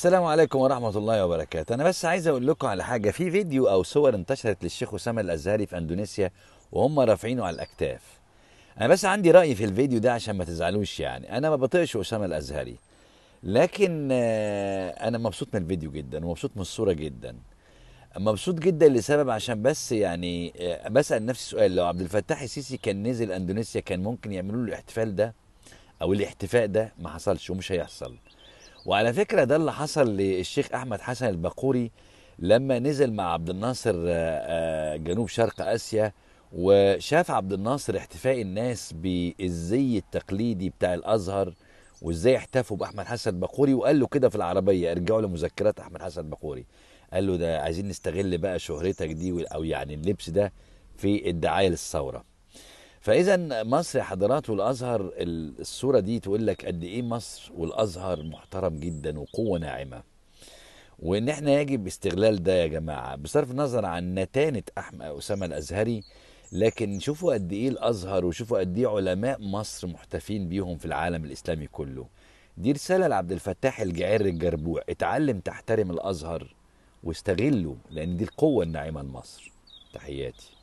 السلام عليكم ورحمة الله وبركاته أنا بس عايز أقول لكم على حاجة في فيديو أو صور انتشرت للشيخ أسامة الأزهري في أندونيسيا وهم رافعينه على الأكتاف أنا بس عندي رأي في الفيديو ده عشان ما تزعلوش يعني أنا ما بطيقش أسامة الأزهري لكن آه، أنا مبسوط من الفيديو جدا ومبسوط من الصورة جدا مبسوط جدا لسبب عشان بس يعني آه، بسأل نفسي سؤال لو عبد الفتاح السيسي كان نزل أندونيسيا كان ممكن يعملوا له الاحتفال ده أو الاحتفاء ده ما حصلش ومش هيحصل وعلى فكره ده اللي حصل للشيخ احمد حسن البقوري لما نزل مع عبد الناصر آه، آه، جنوب شرق اسيا وشاف عبد الناصر احتفاء الناس بالزي التقليدي بتاع الازهر وازاي احتفوا باحمد حسن البقوري وقال له كده في العربيه ارجعوا لمذكرات احمد حسن البقوري قال له ده عايزين نستغل بقى شهرتك دي او يعني اللبس ده في الدعايه للثوره فاذا مصر يا حضرات والازهر الصوره دي تقول لك قد ايه مصر والازهر محترم جدا وقوه ناعمه وان احنا يجب استغلال ده يا جماعه بصرف النظر عن نتانه احمد اسامه الازهري لكن شوفوا قد ايه الازهر وشوفوا قد ايه علماء مصر محتفين بيهم في العالم الاسلامي كله دي رساله لعبد الفتاح الجعير الجربوع اتعلم تحترم الازهر واستغله لان دي القوه الناعمه لمصر تحياتي